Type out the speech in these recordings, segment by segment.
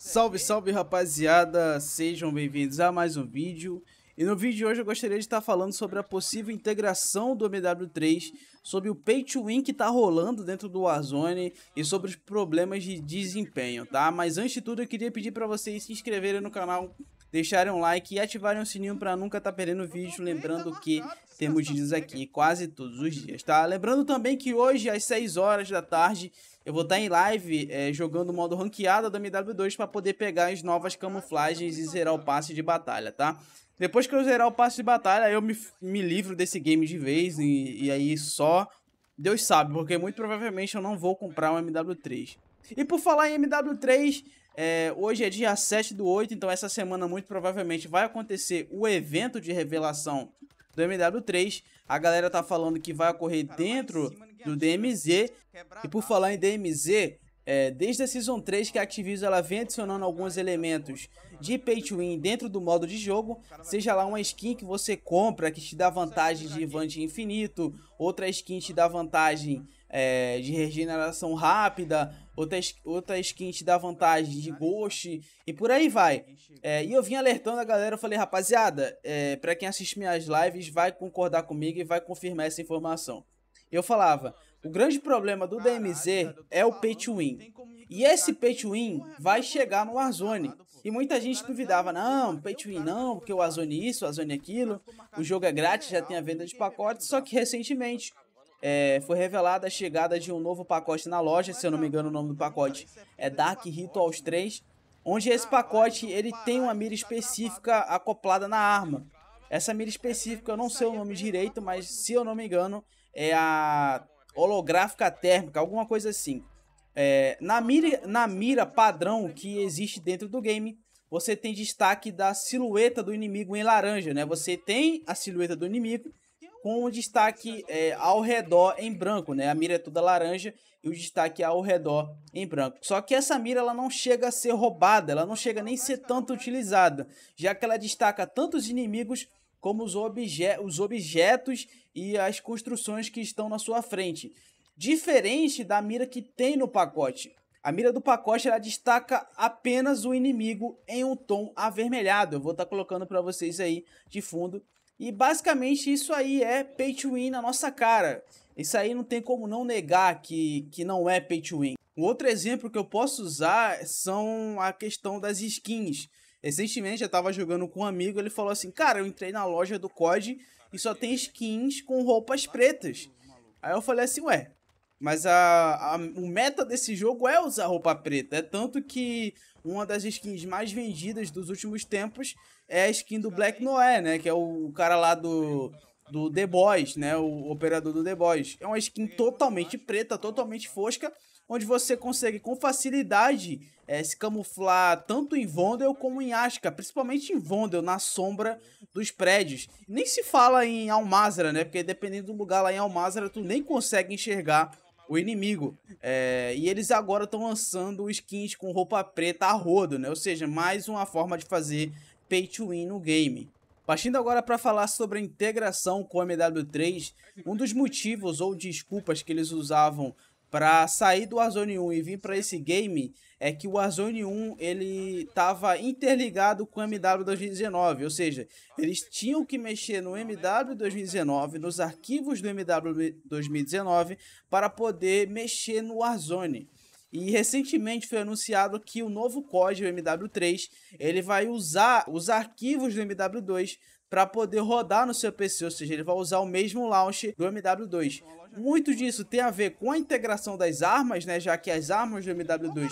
Salve, salve rapaziada, sejam bem-vindos a mais um vídeo. E no vídeo de hoje eu gostaria de estar falando sobre a possível integração do MW3, sobre o pay to win que está rolando dentro do Warzone e sobre os problemas de desempenho, tá? Mas antes de tudo eu queria pedir para vocês se inscreverem no canal, deixarem um like e ativarem o sininho para nunca estar tá perdendo vídeo. Lembrando que temos vídeos aqui quase todos os dias, tá? Lembrando também que hoje, às 6 horas da tarde, eu vou estar tá em live é, jogando o modo ranqueada do MW2 para poder pegar as novas camuflagens e zerar o passe de batalha, tá? Depois que eu zerar o passe de batalha, eu me, me livro desse game de vez e, e aí só Deus sabe, porque muito provavelmente eu não vou comprar um MW3. E por falar em MW3, é, hoje é dia 7 do 8, então essa semana muito provavelmente vai acontecer o evento de revelação do MW3. A galera tá falando que vai ocorrer dentro do DMZ. E por falar em DMZ, é, desde a Season 3 que a Activision ela vem adicionando alguns elementos de pay to win dentro do modo de jogo, seja lá uma skin que você compra que te dá vantagem de Vant infinito, outra skin te dá vantagem é, de regeneração rápida, outra, outras skin te dá vantagem de ghost e por aí vai. É, e eu vim alertando a galera, eu falei, rapaziada, é, para quem assiste minhas lives vai concordar comigo e vai confirmar essa informação. Eu falava, o grande problema do DMZ é o pay to win. E esse pay to win vai chegar no Warzone. E muita gente duvidava, não, pay to win não, porque o Warzone isso, o Warzone aquilo, o jogo é grátis, já tem a venda de pacotes, só que recentemente é, foi revelada a chegada de um novo pacote na loja, se eu não me engano o nome do pacote é Dark Rituals 3, onde esse pacote ele tem uma mira específica acoplada na arma. Essa mira específica eu não sei o nome direito, mas se eu não me engano é a holográfica térmica, alguma coisa assim. É, na, mira, na mira padrão que existe dentro do game, você tem destaque da silhueta do inimigo em laranja, né? Você tem a silhueta do inimigo com um destaque é, ao redor em branco, né? A mira é toda laranja e o destaque é ao redor em branco. Só que essa mira ela não chega a ser roubada, ela não chega nem a ser tanto utilizada, já que ela destaca tantos inimigos como os, obje os objetos e as construções que estão na sua frente. Diferente da mira que tem no pacote. A mira do pacote ela destaca apenas o inimigo em um tom avermelhado. Eu vou estar tá colocando para vocês aí de fundo e basicamente isso aí é pay to win na nossa cara. Isso aí não tem como não negar que, que não é pay to win. Um outro exemplo que eu posso usar são a questão das skins. Recentemente eu tava jogando com um amigo, ele falou assim: "Cara, eu entrei na loja do COD e só tem skins com roupas pretas". Aí eu falei assim: "Ué, mas a, a, o meta desse jogo é usar roupa preta. É tanto que uma das skins mais vendidas dos últimos tempos é a skin do Black Noé, né? Que é o, o cara lá do, do The Boys, né? O operador do The Boys. É uma skin totalmente preta, totalmente fosca, onde você consegue com facilidade é, se camuflar tanto em Vondel como em Asca, principalmente em Vondel, na sombra dos prédios. Nem se fala em Almazara, né? Porque dependendo do lugar lá em Almazara, tu nem consegue enxergar o inimigo. É, e eles agora estão lançando skins com roupa preta a rodo, né? Ou seja, mais uma forma de fazer pay to win no game. Partindo agora para falar sobre a integração com a MW3, um dos motivos ou desculpas que eles usavam para sair do Warzone 1 e vir para esse game é que o Warzone 1 ele tava interligado com o MW 2019, ou seja, eles tinham que mexer no MW 2019, nos arquivos do MW 2019 para poder mexer no Warzone. E recentemente foi anunciado que o novo código MW3 ele vai usar os arquivos do MW2 para poder rodar no seu PC, ou seja, ele vai usar o mesmo launch do MW2. Muito disso tem a ver com a integração das armas, né, já que as armas do MW2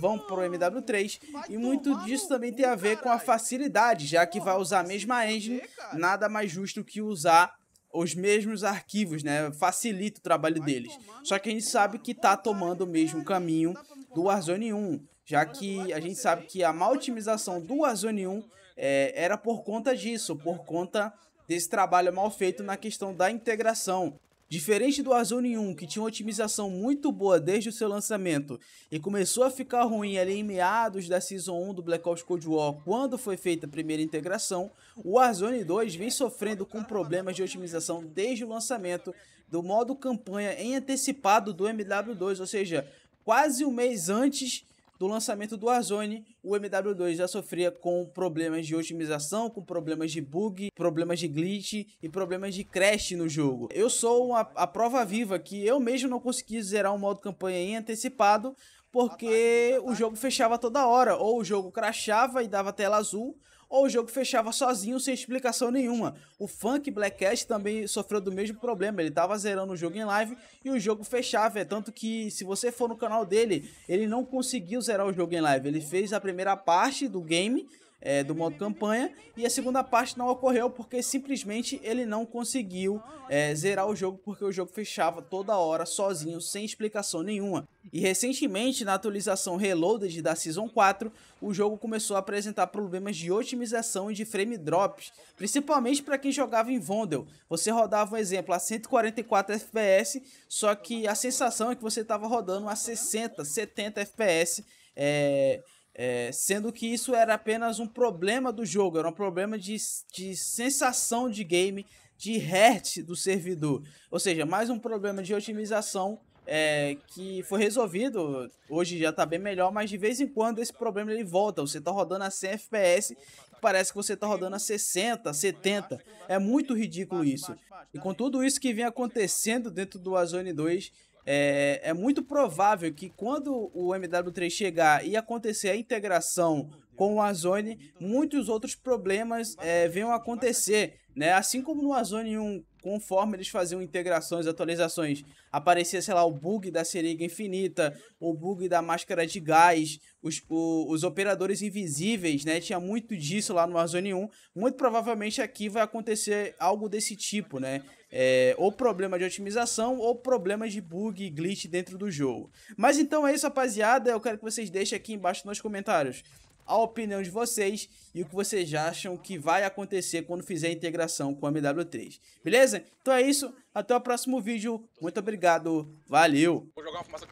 vão pro MW3, e muito disso também tem a ver com a facilidade, já que vai usar a mesma engine, nada mais justo que usar os mesmos arquivos, né? Facilita o trabalho deles. Só que a gente sabe que tá tomando o mesmo caminho do Warzone 1 já que a gente sabe que a má otimização do Warzone 1 é, era por conta disso, por conta desse trabalho mal feito na questão da integração. Diferente do Warzone 1, que tinha uma otimização muito boa desde o seu lançamento e começou a ficar ruim ali em meados da Season 1 do Black Ops Cold War, quando foi feita a primeira integração, o Warzone 2 vem sofrendo com problemas de otimização desde o lançamento do modo campanha em antecipado do MW2, ou seja, quase um mês antes do lançamento do Warzone, o MW2 já sofria com problemas de otimização, com problemas de bug, problemas de glitch e problemas de crash no jogo. Eu sou a prova viva que eu mesmo não consegui zerar um modo campanha em antecipado porque o jogo fechava toda hora, ou o jogo crashava e dava tela azul, ou o jogo fechava sozinho sem explicação nenhuma. O Funk Black Cash também sofreu do mesmo problema, ele tava zerando o jogo em live e o jogo fechava, é tanto que se você for no canal dele, ele não conseguiu zerar o jogo em live, ele fez a primeira parte do game é, do modo campanha. E a segunda parte não ocorreu porque simplesmente ele não conseguiu é, zerar o jogo, porque o jogo fechava toda hora sozinho, sem explicação nenhuma. E recentemente, na atualização Reloaded da Season 4, o jogo começou a apresentar problemas de otimização e de frame drops, principalmente para quem jogava em Vondel. Você rodava, um exemplo, a 144 FPS, só que a sensação é que você estava rodando a 60, 70 FPS. É, é, sendo que isso era apenas um problema do jogo, era um problema de, de sensação de game, de hertz do servidor. Ou seja, mais um problema de otimização é, que foi resolvido. Hoje já está bem melhor, mas de vez em quando esse problema ele volta. Você está rodando a 100 FPS, parece que você está rodando a 60, 70. É muito ridículo isso. E com tudo isso que vem acontecendo dentro do Azone 2, é, é muito provável que quando o MW3 chegar e acontecer a integração com o Azone, muitos outros problemas é, venham a acontecer, né? Assim como no Azone 1, conforme eles faziam integrações, atualizações, aparecia, sei lá, o bug da seringa infinita, o bug da máscara de gás, os, o, os operadores invisíveis, né? Tinha muito disso lá no Azone 1. Muito provavelmente aqui vai acontecer algo desse tipo, né? é, ou problema de otimização ou problemas de bug e glitch dentro do jogo. Mas então é isso, rapaziada. Eu quero que vocês deixem aqui embaixo nos comentários a opinião de vocês e o que vocês acham que vai acontecer quando fizer a integração com a MW3. Beleza? Então é isso. Até o próximo vídeo. Muito obrigado. Valeu. Vou jogar uma fumaça.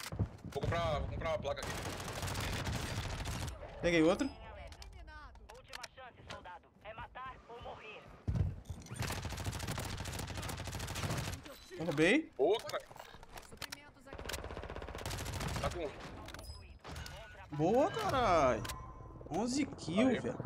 Vou comprar, vou comprar uma placa aqui. Peguei outro. Roubei. Boa, cara. Tá com Boa, caralho. 11 kills, velho.